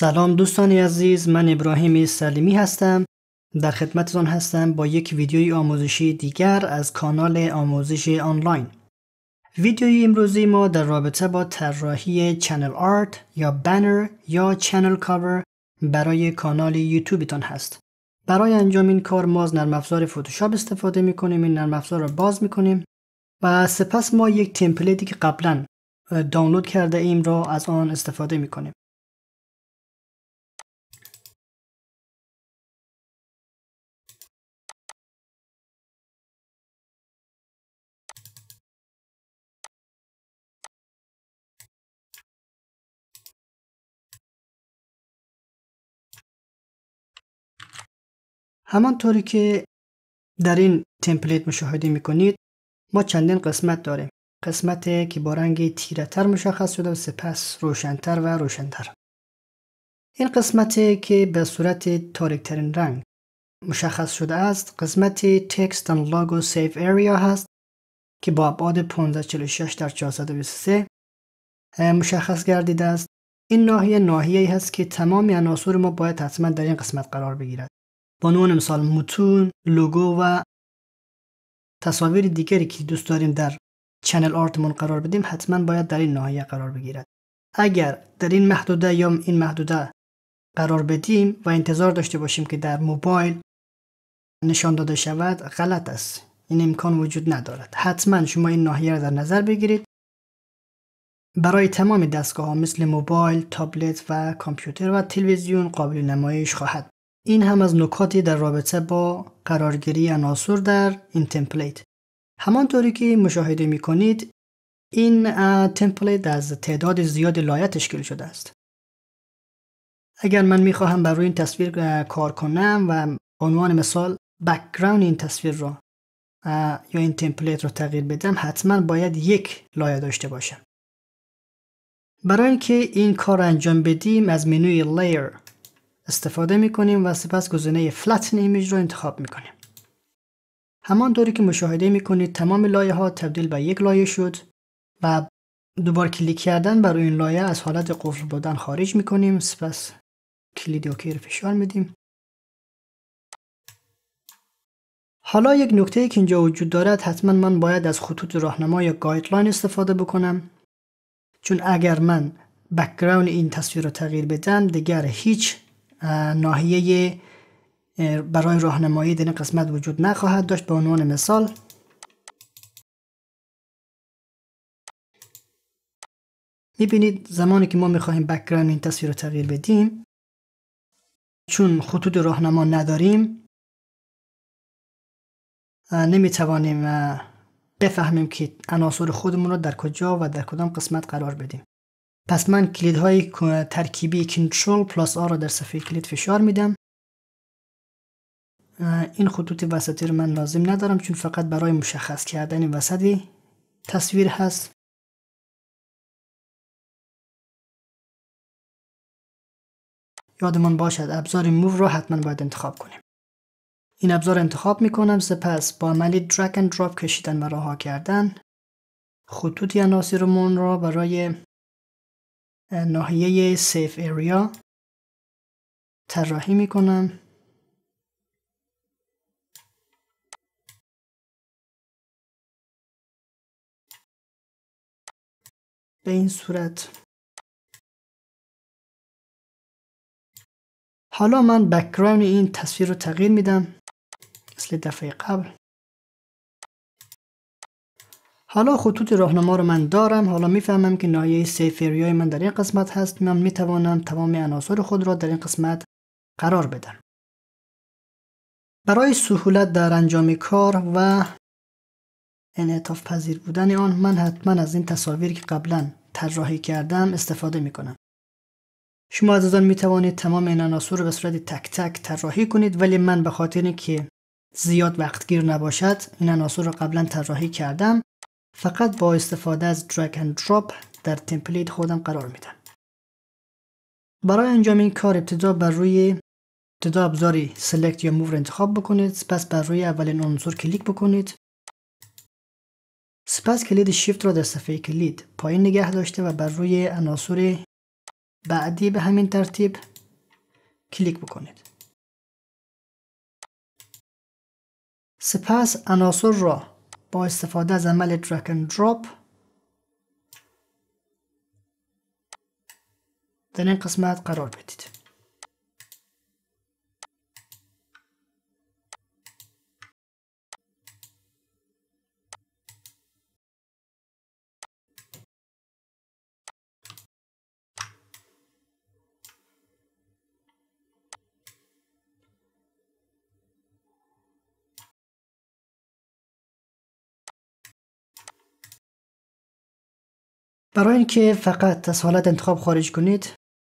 سلام دوستان عزیز من ابراهیم سلیمی هستم در خدمتتان هستم با یک ویدیوی آموزشی دیگر از کانال آموزش آنلاین ویدیوی امروزی ما در رابطه با طراحی چنل آرت یا بنر یا چنل کاور برای کانال یوتیوبتان هست برای انجام این کار ما از نرم افزار فتوشاپ استفاده می کنیم این نرم افزار را باز می کنیم و سپس ما یک تمپلیتی که قبلا دانلود کرده ایم را از آن استفاده می کنیم همانطوری که در این تمپلیت مشاهده می کنید ما چندین قسمت داریم قسمت که با رنگ تیره تر مشخص شده و سپس روشنتر و روشنتر این قسمت که به صورت تاریکترین رنگ مشخص شده است قسمت تکست و و سیف area هست که با ابعاد 1546 در 423 مشخص گردیده است این ناحیه ناحیه ای هست که تمام عناصر ما باید حتما در این قسمت قرار بگیرد با نوان مثال متون لوگو و تصاویر دیگری که دوست داریم در چنل من قرار بدیم حتما باید در این ناحیه قرار بگیرد اگر در این محدوده یا این محدوده قرار بدیم و انتظار داشته باشیم که در موبایل نشان داده شود غلط است این امکان وجود ندارد حتما شما این ناحیه را در نظر بگیرید برای تمام دستگاه ها مثل موبایل، تابلت و کامپیوتر و تلویزیون قابل نمایش خواهد این هم از نکاتی در رابطه با قرارگیری عناصر در این تمپلیت همانطوری که مشاهده می کنید این تمپلیت از تعداد زیاد لایه تشکیل شده است اگر من می خواهم بر روی این تصویر کار کنم و عنوان مثال بکگراند این تصویر را یا این تمپلیت را تغییر بدم حتما باید یک لایه داشته باشم برای اینکه این کار را انجام بدیم از منوی Layer استفاده میکنیم و سپس گزینه فلتن ایمیج رو انتخاب میکنیم همانطوری که مشاهده میکنید تمام لایه ها تبدیل به یک لایه شد و دوبار کلیک کردن بر این لایه از حالت قفل بودن خارج میکنیم سپس کلید اوکی رو فشار میدیم حالا یک نکته ای که اینجا وجود دارد حتما من باید از خطوط راهنما یا گایدلاین استفاده بکنم چون اگر من بکگراند این تصویر رو تغییر بدم دیگر هیچ ناحیه برای راهنمایی در این قسمت وجود نخواهد داشت به عنوان مثال بینید زمانی که ما خواهیم بکران این تصویر رو تغییر بدیم چون خطوط راهنما نداریم نمیتوانیم بفهمیم که عناصر خودمون رو در کجا و در کدام قسمت قرار بدیم پس من های ترکیبی کنترل پلاس آر را در صفحه کلید فشار میدم این خطوط وسطی رو من لازم ندارم چون فقط برای مشخص کردن وسطی تصویر هست یادمان باشد ابزار موو را حتما باید انتخاب کنیم این ابزار انتخاب میکنم سپس با عملی درک اند دراپ کشیدن و رها کردن خطوط یا را برای ناحیه سیف اریا طراحی میکنم به این صورت حالا من بکگراند این تصویر رو تغییر میدم مثل دفعه قبل حالا خطوط راهنما رو من دارم حالا میفهمم که ناحیه سیفریای من در این قسمت هست من میتوانم تمام عناصر خود را در این قسمت قرار بدم برای سهولت در انجام کار و انعطاف پذیر بودن آن من حتما از این تصاویر که قبلا طراحی کردم استفاده می کنم. شما عزیزان می توانید تمام این عناصر رو به صورت تک تک طراحی کنید ولی من به خاطر که زیاد وقتگیر نباشد این عناصر رو قبلا طراحی کردم فقط با استفاده از Drag and drop در تمپلیت خودم قرار میدم برای انجام این کار ابتدا بر روی ابتدا ابزاری Select یا موو انتخاب بکنید سپس بر روی اولین عنصر کلیک بکنید سپس کلید شیفت را در صفحه کلید پایین نگه داشته و بر روی عناصر بعدی به همین ترتیب کلیک بکنید سپس عناصر را با استفاده از عمل drag اند دراپ در این قسمت قرار بدید برای اینکه فقط از حالت انتخاب خارج کنید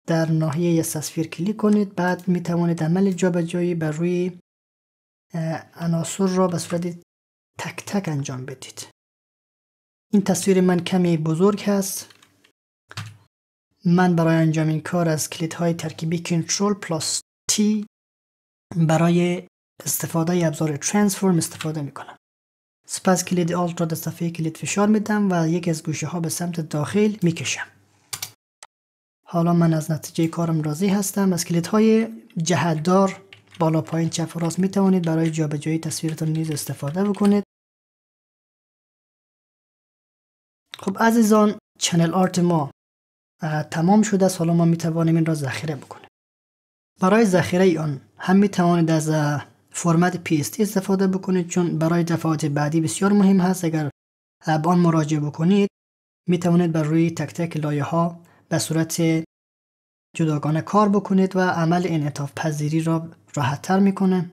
در ناحیه تصویر کلیک کنید بعد می توانید عمل جابجایی بر روی عناصر را به صورت تک تک انجام بدید این تصویر من کمی بزرگ هست من برای انجام این کار از های ترکیبی کنترل پلاس تی برای استفاده ابزار ترانسفورم استفاده می کنم سپس کلید آلت را در صفحه کلید فشار میدم و یکی از گوشه ها به سمت داخل میکشم حالا من از نتیجه کارم راضی هستم از های جهتدار بالا پایین چپ و راست می توانید برای جابجایی تصویرتون نیز استفاده بکنید خب عزیزان چنل آرت ما تمام شده است حالا ما می این را ذخیره بکنیم برای ذخیره آن هم می توانید از فرمت PST استفاده بکنید چون برای دفعات بعدی بسیار مهم هست اگر به آن مراجعه بکنید می توانید بر روی تک تک لایه ها به صورت جداگانه کار بکنید و عمل انعطاف پذیری را راحت تر میکنه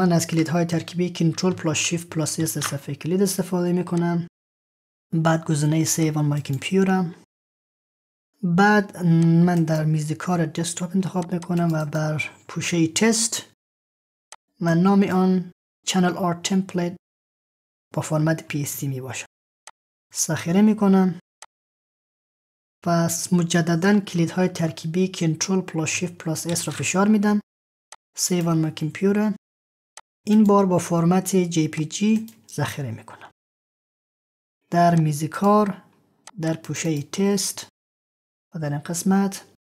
من از کلیدهای ترکیبی کنترل پلاس شیفت پلاس اس صفحه کلید استفاده کنم. بعد گزینه سیو آن مای کامپیوترم بعد من در میز کار دسکتاپ انتخاب میکنم و بر پوشه تست و نام آن چنل آر تمپلیت با فرمت PSC می باشد سخیره می کنم پس مجددا های ترکیبی کنترل پلاس شیفت پلاس اس را فشار میدم سیو آن کامپیوتر این بار با فرمت جی ذخیره میکنم در میزی کار در پوشه تست و در این قسمت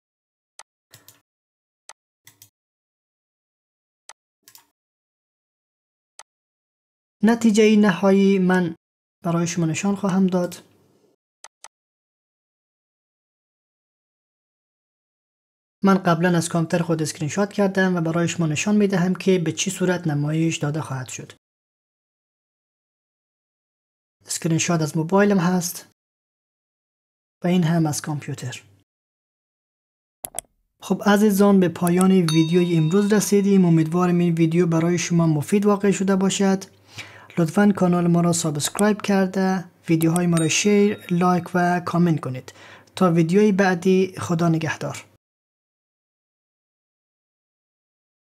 نتیجه نهایی من برای شما نشان خواهم داد من قبلا از کامپیوتر خود اسکرین شات کردم و برای شما نشان می دهم که به چی صورت نمایش داده خواهد شد. اسکرین شات از موبایلم هست و این هم از کامپیوتر. خب عزیزان به پایان ویدیوی امروز رسیدیم امیدوارم این ویدیو برای شما مفید واقع شده باشد لطفا کانال ما را سابسکرایب کرده ویدیوهای ما را شیر، لایک و کامنت کنید تا ویدیوی بعدی خدا نگهدار